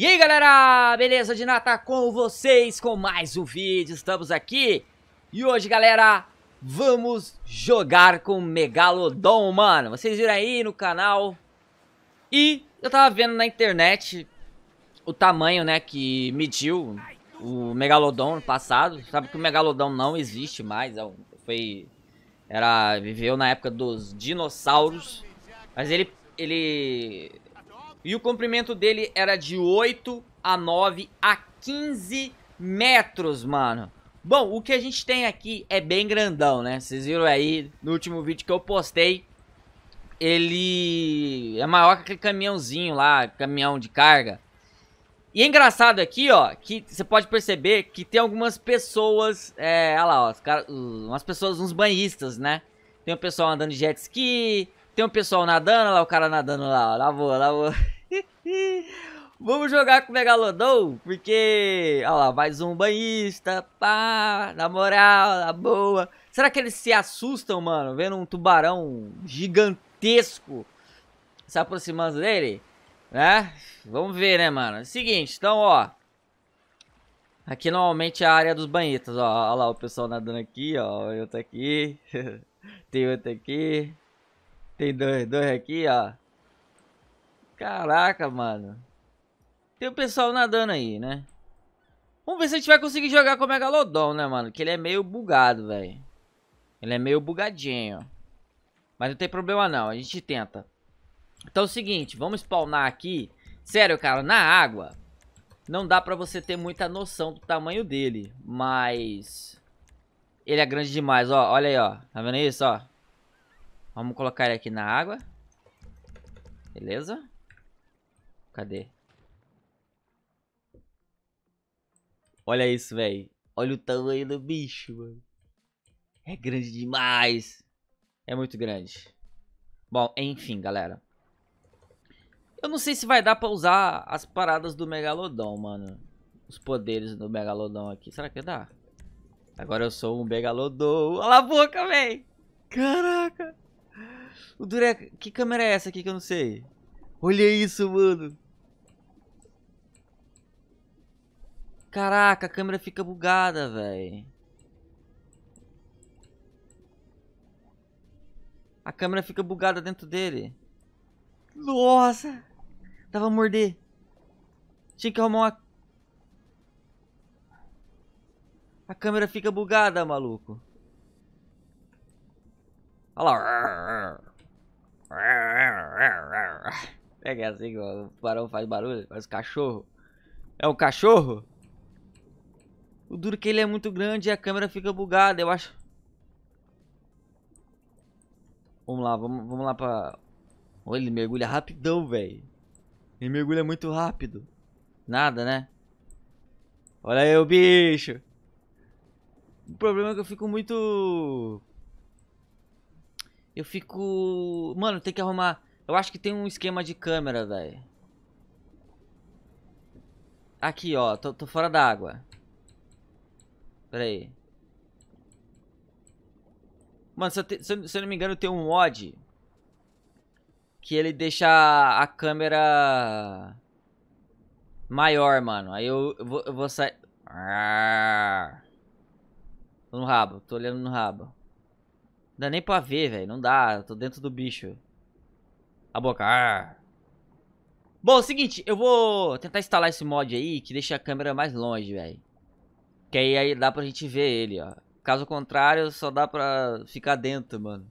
E aí galera, beleza de nata tá com vocês com mais um vídeo, estamos aqui E hoje galera, vamos jogar com Megalodon, mano Vocês viram aí no canal E eu tava vendo na internet o tamanho, né, que mediu o Megalodon no passado Sabe que o Megalodon não existe mais, é foi... Era, viveu na época dos dinossauros Mas ele, ele e o comprimento dele era de 8 a 9 a 15 metros, mano. Bom, o que a gente tem aqui é bem grandão, né? Vocês viram aí no último vídeo que eu postei. Ele é maior que aquele caminhãozinho lá, caminhão de carga. E é engraçado aqui, ó, que você pode perceber que tem algumas pessoas, é, olha lá, ó, cara, uh, umas pessoas, uns banhistas, né? Tem o pessoal andando de jet ski, tem o pessoal nadando, olha lá o cara nadando lá, ó, lá vou, lá vou. Vamos jogar com o Megalodon, porque... Olha lá, mais um banhista, pá, na moral, na boa. Será que eles se assustam, mano, vendo um tubarão gigantesco se aproximando dele? Né? Vamos ver, né, mano? Seguinte, então, ó. Aqui normalmente é a área dos banhistas, ó. Olha lá o pessoal nadando aqui, ó. Eu tô aqui. Tem outro aqui. Tem dois, dois aqui, ó. Caraca, mano. Tem o pessoal nadando aí, né? Vamos ver se a gente vai conseguir jogar com o Megalodon, né, mano? Que ele é meio bugado, velho. Ele é meio bugadinho. Mas não tem problema não, a gente tenta. Então é o seguinte, vamos spawnar aqui. Sério, cara, na água não dá pra você ter muita noção do tamanho dele. Mas ele é grande demais, ó. Olha aí, ó. Tá vendo isso, ó? Vamos colocar ele aqui na água. Beleza? Cadê? Olha isso, velho. Olha o tamanho do bicho, mano. É grande demais. É muito grande. Bom, enfim, galera. Eu não sei se vai dar pra usar as paradas do Megalodon, mano. Os poderes do Megalodon aqui. Será que dá? Agora eu sou um Megalodon. Olha a boca, velho. Caraca. O Dureca... Que câmera é essa aqui que eu não sei? Olha isso, mano. Caraca, a câmera fica bugada, velho. A câmera fica bugada dentro dele. Nossa! Tava a morder. Tinha que arrumar uma... A câmera fica bugada, maluco. Olha lá. É que é assim que o barão faz barulho, faz cachorro. É um cachorro? O duro é que ele é muito grande e a câmera fica bugada, eu acho. Vamos lá, vamos, vamos lá pra... Olha, ele mergulha rapidão, velho. Ele mergulha muito rápido. Nada, né? Olha aí o bicho. O problema é que eu fico muito... Eu fico... Mano, tem que arrumar... Eu acho que tem um esquema de câmera, velho. Aqui, ó. Tô, tô fora da água. Pera aí. Mano, se eu, te, se, eu, não me engano, tem um mod que ele deixa a câmera maior, mano. Aí eu, eu vou, eu vou sair... Tô no rabo, tô olhando no rabo. Não dá nem pra ver, velho. Não dá, tô dentro do bicho. A boca. Arr. Bom, é o seguinte, eu vou tentar instalar esse mod aí que deixa a câmera mais longe, velho. Que aí, aí dá pra gente ver ele, ó. Caso contrário, só dá pra ficar dentro, mano.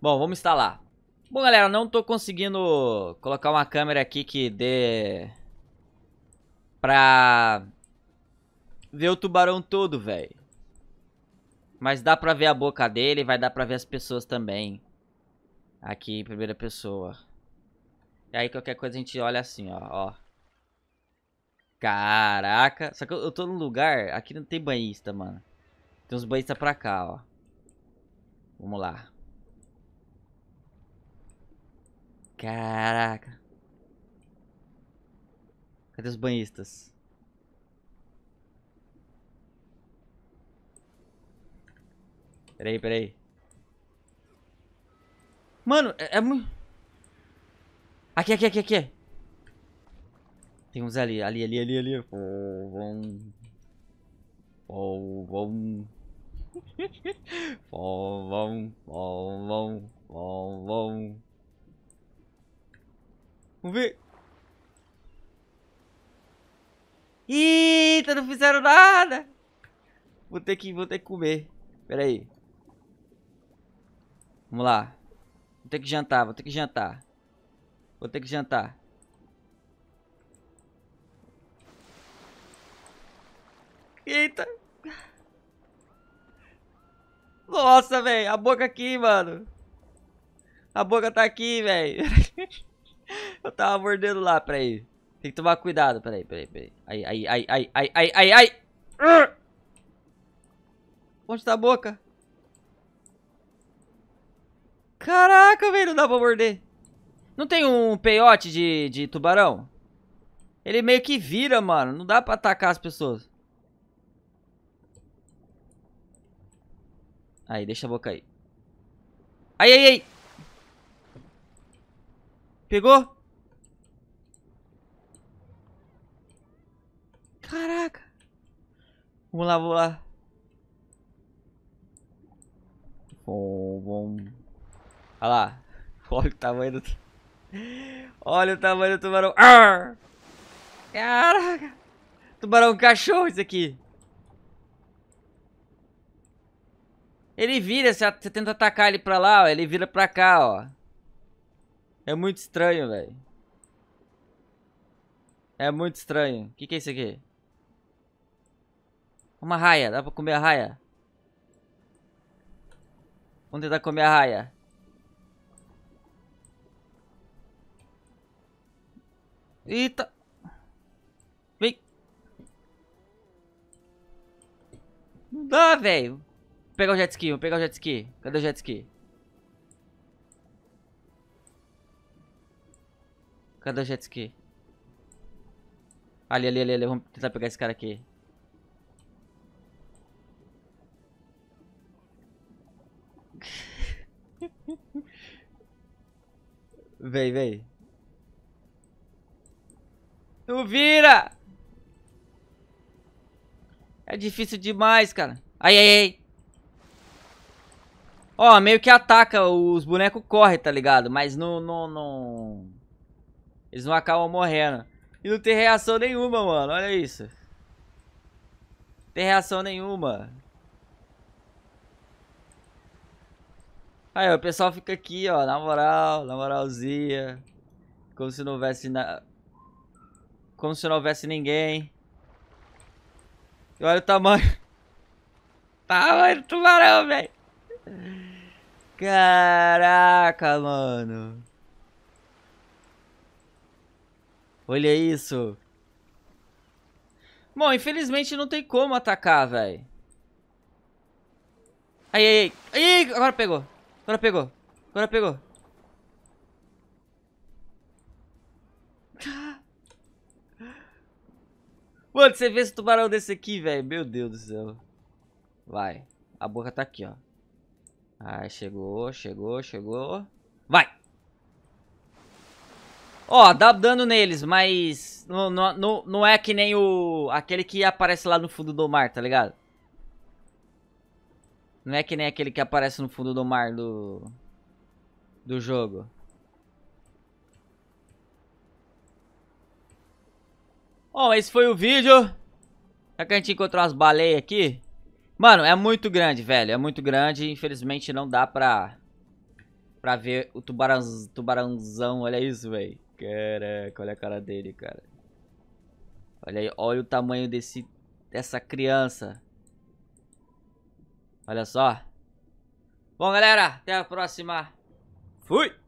Bom, vamos instalar. Bom, galera, não tô conseguindo colocar uma câmera aqui que dê... Pra... Ver o tubarão todo, velho. Mas dá pra ver a boca dele, vai dar pra ver as pessoas também. Aqui primeira pessoa. E aí qualquer coisa a gente olha assim, ó. ó. Caraca. Só que eu, tô num lugar... Aqui não tem banhista, mano. Tem uns banhistas pra cá, ó. Vamos lá. Caraca. Cadê os banhistas? Peraí, peraí. Mano, é, é muito... Aqui, aqui, aqui, aqui. Tem uns ali, ali, ali, ali, ali. Vão. Vão. Vão. Vão, vão, vão, vão. Vamos ver. Eita, não fizeram nada. Vou ter que, vou ter que comer. Pera aí. Vamos lá. Vou ter que jantar, vou ter que jantar. Vou ter que jantar. Eita. Nossa, velho. A boca aqui, mano. A boca tá aqui, velho. Eu tava mordendo lá, peraí. Tem que tomar cuidado, peraí, peraí, peraí. Ai, ai, ai, ai, ai, ai, ai, ai. Onde tá a boca? Caraca, velho, não dá pra morder. Não tem um peiote de, de tubarão? Ele meio que vira, mano. Não dá pra atacar as pessoas. Aí, deixa a boca aí. Ai, ai, ai! Pegou? Caraca! Vamos lá, vamos lá. Bom, bom. Olha lá. Olha o tamanho do... Olha o tamanho do tubarão. Caraca! Tubarão cachorro isso aqui. Ele vira, você tenta atacar ele pra lá, ó. Ele vira pra cá, ó. É muito estranho, velho. É muito estranho. O que, que é isso aqui? Uma raia. Dá pra comer a raia? Vamos tentar comer a raia. Eita. Vem. Não dá, velho pegar o jet ski, vou pegar o jet ski. Cadê o jet ski? Cadê o jet ski? Ali, ali, ali, ali. Vamos tentar pegar esse cara aqui. Vem, vem. Não vira! É difícil demais, cara. Ai, ai, ai. Ó, meio que ataca, os bonecos correm, tá ligado? Mas não, não, não... Eles não acabam morrendo. E não tem reação nenhuma, mano. Olha isso. Não tem reação nenhuma. Aí, o pessoal fica aqui, ó. Na moral, na moralzinha. Como se não houvesse na... Como se não houvesse ninguém. E olha o tamanho. Tamanho tá, do tubarão, velho. Caraca, mano. Olha isso. Bom, infelizmente não tem como atacar, velho. Ai, ai, ai. Ai, agora pegou. Agora pegou. Agora pegou. Mano, você vê esse tubarão desse aqui, velho. Meu Deus do céu. Vai. A boca tá aqui, ó. Ai, chegou, chegou, chegou. Vai! Ó, dá dano neles, mas não, não, não é que nem o aquele que aparece lá no fundo do mar, tá ligado? Não é que nem aquele que aparece no fundo do mar do, do jogo. Bom, esse foi o vídeo. Será que a gente encontrou as baleias aqui? Mano, é muito grande, velho. É muito grande. Infelizmente não dá pra... Pra ver o tubarão, tubarãozão. Olha isso, velho. Caraca, olha a cara dele, cara. Olha aí, olha o tamanho desse... Dessa criança. Olha só. Bom, galera. Até a próxima. Fui!